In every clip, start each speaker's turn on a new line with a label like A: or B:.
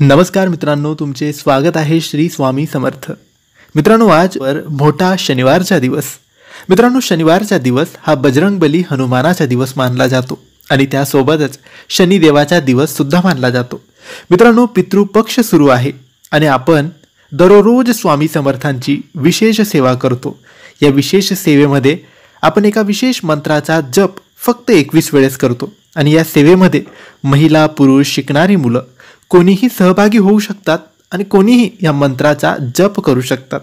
A: नमस्कार मित्रांनो तुमचे स्वागत आहे श्री स्वामी समर्थ मित्रांनो आजवर मोठा शनिवारचा दिवस मित्रांनो शनिवारचा दिवस हा बजरंगबली हनुमानाचा दिवस मानला जातो आणि त्यासोबतच शनिदेवाचा दिवस सुद्धा मानला जातो मित्रांनो पितृपक्ष सुरू आहे आणि आपण दररोज स्वामी समर्थांची विशेष सेवा करतो या विशेष सेवेमध्ये आपण एका विशेष मंत्राचा जप फक्त एकवीस वेळेस करतो आणि या सेवेमध्ये महिला पुरुष शिकणारी मुलं कोणीही सहभागी होऊ शकतात आणि कोणीही या मंत्राचा जप करू शकतात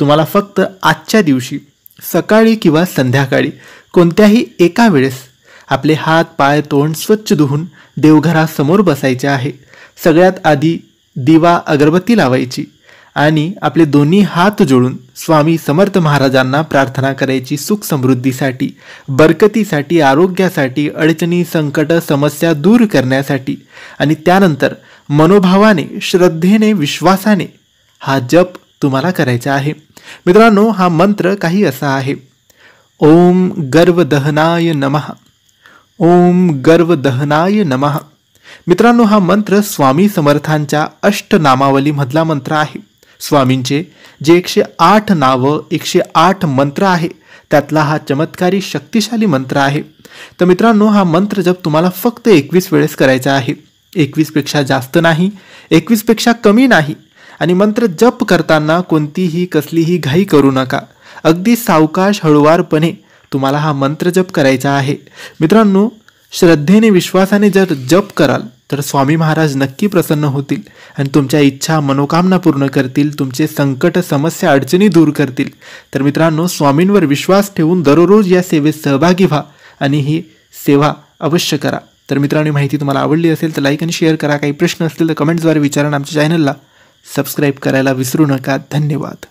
A: तुम्हाला फक्त आजच्या दिवशी सकाळी किंवा संध्याकाळी कोणत्याही एका वेळेस आपले हात पाय तोंड स्वच्छ धुवून देवघरासमोर बसायचे आहे सगळ्यात आधी दिवा अगरबत्ती लावायची आणि आपले दोन्ही हात जोडून स्वामी समर्थ महाराजांना प्रार्थना करायची सुख समृद्धीसाठी बरकतीसाठी आरोग्यासाठी अडचणी संकट समस्या दूर करण्यासाठी आणि त्यानंतर मनोभावाने श्रद्धेने विश्वासाने हा जप तुम्हाला करायचा आहे मित्रांनो हा मंत्र काही असा आहे ओम गर्व दहनाय नमः ओम गर्व दहनाय नमः मित्रांनो हा मंत्र स्वामी समर्थांच्या अष्टनामावलीमधला मंत्र आहे स्वामींचे जे एकशे आठ नावं एकशे आठ मंत्र आहे त्यातला हा चमत्कारी शक्तिशाली मंत्र आहे तर मित्रांनो हा मंत्र जप तुम्हाला फक्त एकवीस वेळेस करायचा आहे एकवीसपेक्षा जास्त नाही एकवीसपेक्षा कमी नाही आणि मंत्र जप करताना कोणतीही कसलीही घाई करू नका अगदी सावकाश हळुवारपणे तुम्हाला हा मंत्र जप करायचा आहे मित्रांनो श्रद्धेने विश्वासाने जर जप कराल तर स्वामी महाराज नक्की प्रसन्न होतील आणि तुमच्या इच्छा मनोकामना पूर्ण करतील तुमचे संकट समस्या अडचणी दूर करतील तर मित्रांनो स्वामींवर विश्वास ठेवून दररोज या सेवेत सहभागी व्हा आणि ही सेवा अवश्य करा तर मित्रांनो माहिती तुम्हाला आवडली असेल तर लाईक आणि शेअर करा काही प्रश्न असतील तर कमेंट्सद्वारे विचारा आमच्या चॅनलला सबस्क्राईब करायला विसरू नका धन्यवाद